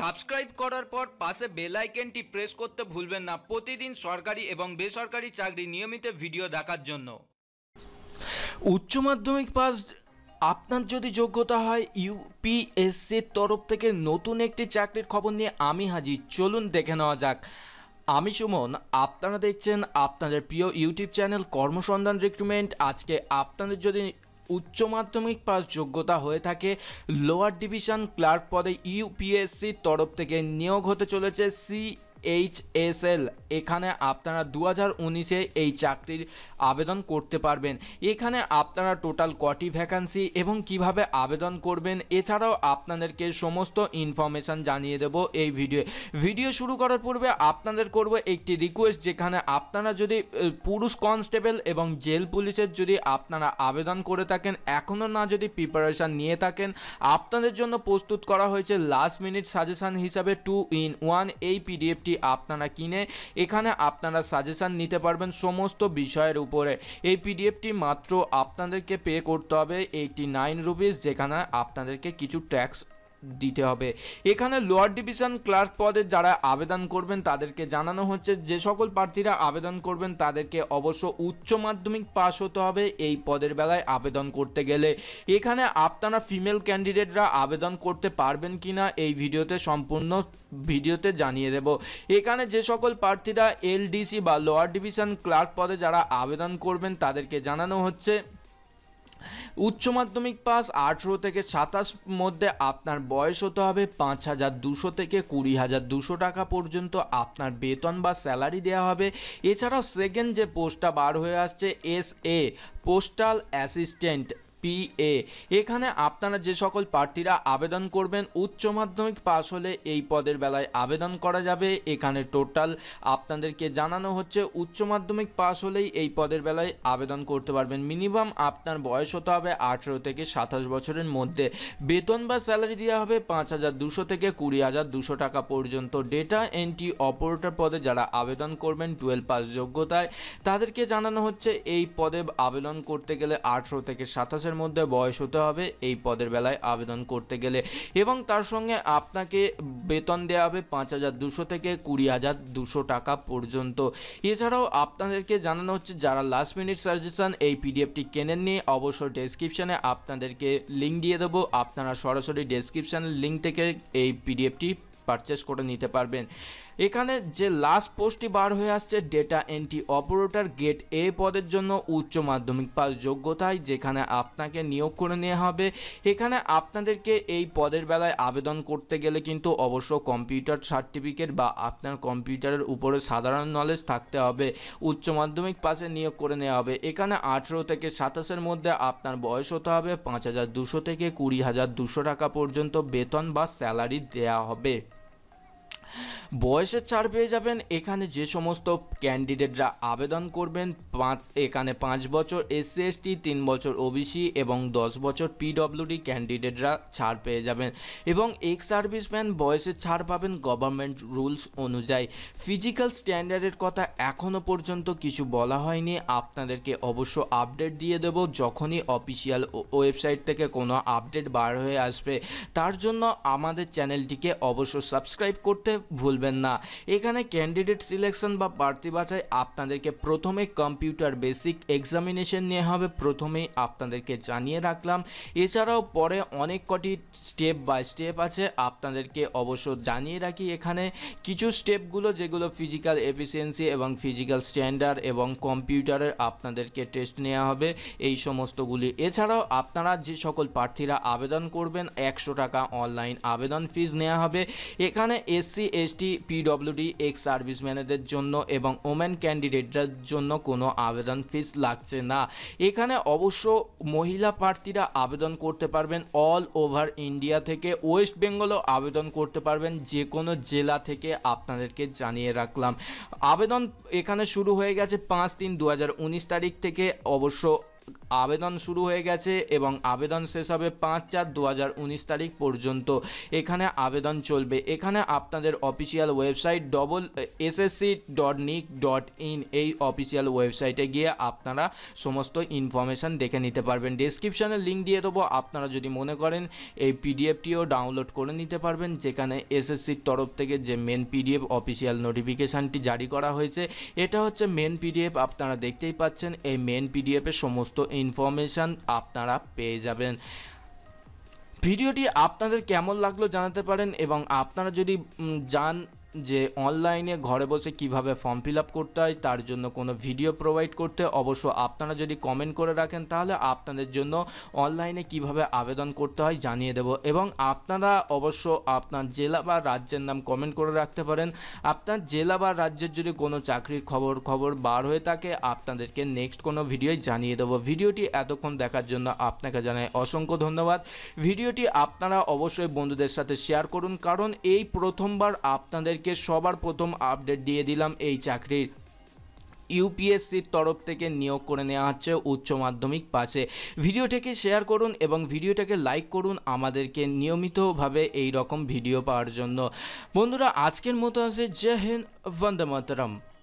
subscribe করার পর পাশে বেল আইকনটি প্রেস করতে ভুলবেন না প্রতিদিন সরকারি এবং বেসরকারি চাকরি নিয়মিত ভিডিও দেখার জন্য উচ্চ মাধ্যমিক পাস আপনার যদি যোগ্যতা হয় ইউপিএসসির তরফ থেকে নতুন একটি চাকরির খবর নিয়ে আমি হাজির চলুন দেখে নেওয়া যাক আমি সুমন আপনারা দেখছেন আপনাদের প্রিয় ইউটিউব চ্যানেল কর্মসন্ধান রিক্রুটমেন্ট আজকে আপনাদের যদি উচ্চ মাধ্যমিক পাস যোগ্যতা হয়ে থাকে লোয়ার ডিভিশন ক্লার্ক পদে ইউপিএসসির তরফ থেকে নিয়োগ হতে চলেছে সি এইচএসএল এখানে আপনারা দু হাজার উনিশে এই চাকরির আবেদন করতে পারবেন এখানে আপনারা টোটাল কটি ভ্যাকান্সি এবং কিভাবে আবেদন করবেন এছাড়াও আপনাদেরকে সমস্ত ইনফরমেশান জানিয়ে দেব এই ভিডিও ভিডিও শুরু করার পূর্বে আপনাদের করব একটি রিকোয়েস্ট যেখানে আপনারা যদি পুরুষ কনস্টেবল এবং জেল পুলিশের যদি আপনারা আবেদন করে থাকেন এখনও না যদি প্রিপারেশান নিয়ে থাকেন আপনাদের জন্য প্রস্তুত করা হয়েছে লাস্ট মিনিট সাজেশান হিসাবে টু ইন ওয়ান এই পিডিএফটি আপনারা কিনে এখানে আপনারা সাজেশান নিতে পারবেন সমস্ত বিষয়ের উপরে এই পিডিএফটি মাত্র আপনাদেরকে পে করতে হবে এইটি নাইন রুপিস যেখানে আপনাদেরকে কিছু ট্যাক্স দিতে হবে এখানে লোয়ার ডিভিশন ক্লার্ক পদে যারা আবেদন করবেন তাদেরকে জানানো হচ্ছে যে সকল প্রার্থীরা আবেদন করবেন তাদেরকে অবশ্য উচ্চ মাধ্যমিক পাশ হতে হবে এই পদের বেলায় আবেদন করতে গেলে এখানে আপনারা ফিমেল ক্যান্ডিডেটরা আবেদন করতে পারবেন কি না এই ভিডিওতে সম্পূর্ণ ভিডিওতে জানিয়ে দেব এখানে যে সকল প্রার্থীরা এলডিসি বা লোয়ার ডিভিশন ক্লার্ক পদে যারা আবেদন করবেন তাদেরকে জানানো হচ্ছে উচ্চ মাধ্যমিক পাস আঠেরো থেকে সাতাশ মধ্যে আপনার বয়স হতে হবে পাঁচ হাজার দুশো থেকে কুড়ি হাজার দুশো টাকা পর্যন্ত আপনার বেতন বা স্যালারি দেওয়া হবে এছাড়াও সেকেন্ড যে পোস্টটা বার হয়ে আসছে S A postal assistant PA এখানে আপনারা যে সকল প্রার্থীরা আবেদন করবেন উচ্চ মাধ্যমিক পাশ হলে এই পদের বেলায় আবেদন করা যাবে এখানে টোটাল আপনাদেরকে জানানো হচ্ছে উচ্চ মাধ্যমিক পাশ হলেই এই পদের বেলায় আবেদন করতে পারবেন মিনিমাম আপনার বয়স হতে হবে আঠেরো থেকে সাতাশ বছরের মধ্যে বেতন বা স্যালারি দেওয়া হবে পাঁচ হাজার দুশো থেকে কুড়ি হাজার দুশো টাকা পর্যন্ত ডেটা এন্ট্রি অপারেটর পদে যারা আবেদন করবেন টুয়েলভ পাস যোগ্যতায় তাদেরকে জানানো হচ্ছে এই পদে আবেদন করতে গেলে আঠেরো থেকে সাতাশের বছরের মধ্যে বয়স হতে হবে এই পদের বেলায় আবেদন করতে গেলে এবং তার সঙ্গে আপনাকে বেতন দেওয়া হবে পাঁচ হাজার দুশো থেকে কুড়ি হাজার দুশো টাকা পর্যন্ত এছাড়াও আপনাদেরকে জানানো হচ্ছে যারা লাস্ট মিনিট সাজেশন এই পিডিএফটি কেনেননি অবশ্যই ডেসক্রিপশানে আপনাদেরকে লিঙ্ক দিয়ে দেবো আপনারা সরাসরি ডেসক্রিপশানের লিঙ্ক থেকে এই পিডিএফটি পারচেস করে নিতে পারবেন এখানে যে লাস্ট পোস্টটি বার হয়ে আসছে ডেটা এন্ট্রি অপারেটর গেট এ পদের জন্য উচ্চ মাধ্যমিক পাস যোগ্যতায় যেখানে আপনাকে নিয়োগ করে নেওয়া হবে এখানে আপনাদেরকে এই পদের বেলায় আবেদন করতে গেলে কিন্তু অবশ্য কম্পিউটার সার্টিফিকেট বা আপনার কম্পিউটারের উপরে সাধারণ নলেজ থাকতে হবে উচ্চ মাধ্যমিক পাসে নিয়োগ করে নেওয়া হবে এখানে আঠেরো থেকে সাতাশের মধ্যে আপনার বয়স হতে হবে পাঁচ হাজার দুশো থেকে কুড়ি হাজার দুশো টাকা পর্যন্ত বেতন বা স্যালারি দেয়া হবে বয়সের ছাড় পেয়ে যাবেন এখানে যে সমস্ত ক্যান্ডিডেটরা আবেদন করবেন পাঁচ এখানে পাঁচ বছর এসসি এসটি তিন বছর ওবিসি এবং দশ বছর পিডব্লিউডি ক্যান্ডিডেটরা ছাড় পেয়ে যাবেন এবং এক্স সার্ভিসম্যান বয়সের ছাড় পাবেন গভর্নমেন্ট রুলস অনুযায়ী ফিজিক্যাল স্ট্যান্ডার্ডের কথা এখনও পর্যন্ত কিছু বলা হয়নি আপনাদেরকে অবশ্য আপডেট দিয়ে দেব যখনই অফিসিয়াল ওয়েবসাইট থেকে কোনো আপডেট বার হয়ে আসবে তার জন্য আমাদের চ্যানেলটিকে অবশ্য সাবস্ক্রাইব করতে ভুলবেন ভুলবেন না এখানে ক্যান্ডিডেট সিলেকশন বা প্রার্থী বাছাই আপনাদেরকে প্রথমে কম্পিউটার বেসিক এক্সামিনেশন নিয়ে হবে প্রথমেই আপনাদেরকে জানিয়ে রাখলাম এছাড়াও পরে অনেক কটি স্টেপ বাই স্টেপ আছে আপনাদেরকে অবশ্য জানিয়ে রাখি এখানে কিছু স্টেপগুলো যেগুলো ফিজিক্যাল এফিসিয়েন্সি এবং ফিজিক্যাল স্ট্যান্ডার্ড এবং কম্পিউটারের আপনাদেরকে টেস্ট নেওয়া হবে এই সমস্তগুলি এছাড়াও আপনারা যে সকল প্রার্থীরা আবেদন করবেন একশো টাকা অনলাইন আবেদন ফিজ নেওয়া হবে এখানে এসসি এসটি পিডব্লিউডি এক্স সার্ভিসম্যানেদের জন্য এবং ওমেন ক্যান্ডিডেটদের জন্য কোনো আবেদন ফিস লাগছে না এখানে অবশ্য মহিলা প্রার্থীরা আবেদন করতে পারবেন অল ওভার ইন্ডিয়া থেকে ওয়েস্ট বেঙ্গলও আবেদন করতে পারবেন যে কোনো জেলা থেকে আপনাদেরকে জানিয়ে রাখলাম আবেদন এখানে শুরু হয়ে গেছে পাঁচ তিন দু তারিখ থেকে অবশ্য আবেদন শুরু হয়ে গেছে এবং আবেদন শেষ হবে পাঁচ চার দু তারিখ পর্যন্ত এখানে আবেদন চলবে এখানে আপনাদের official website double SSC dot nic dot in এই অফিসিয়াল ওয়েবসাইটে গিয়ে আপনারা সমস্ত ইনফরমেশান দেখে নিতে পারবেন ডিসক্রিপশানে লিঙ্ক দিয়ে দেবো আপনারা যদি মনে করেন এই পিডিএফটিও ডাউনলোড করে নিতে পারবেন যেখানে এসএসসির তরফ থেকে যে মেন পিডিএফ অফিসিয়াল নোটিফিকেশানটি জারি করা হয়েছে এটা হচ্ছে মেন পিডিএফ আপনারা দেখতেই পাচ্ছেন এই মেন পিডিএফের সমস্ত ইনফরমেশান আপনারা পেয়ে যাবেন ভিডিওটি আপনাদের কেমন লাগলো জানাতে পারেন এবং আপনারা যদি যান যে অনলাইনে ঘরে বসে কিভাবে ফর্ম ফিল আপ করতে হয় তার জন্য কোনো ভিডিও প্রোভাইড করতে অবশ্য আপনারা যদি কমেন্ট করে রাখেন তাহলে আপনাদের জন্য অনলাইনে কিভাবে আবেদন করতে হয় জানিয়ে দেব এবং আপনারা অবশ্য আপনার জেলা বা রাজ্যের নাম কমেন্ট করে রাখতে পারেন আপনার জেলা বা রাজ্যের যদি কোনো চাকরির খবর খবর বার হয়ে থাকে আপনাদেরকে নেক্সট কোনো ভিডিওই জানিয়ে দেবো ভিডিওটি এতক্ষণ দেখার জন্য আপনাকে জানাই অসংখ্য ধন্যবাদ ভিডিওটি আপনারা অবশ্যই বন্ধুদের সাথে শেয়ার করুন কারণ এই প্রথমবার আপনাদের তোমাদেরকে সবার প্রথম আপডেট দিয়ে দিলাম এই চাকরির ইউপিএসসির তরফ থেকে নিয়োগ করে নেওয়া হচ্ছে উচ্চ মাধ্যমিক পাশে ভিডিওটাকে শেয়ার করুন এবং ভিডিওটাকে লাইক করুন আমাদেরকে নিয়মিতভাবে এই রকম ভিডিও পাওয়ার জন্য বন্ধুরা আজকের মতো আছে জয় হিন্দ বন্দে মাতরম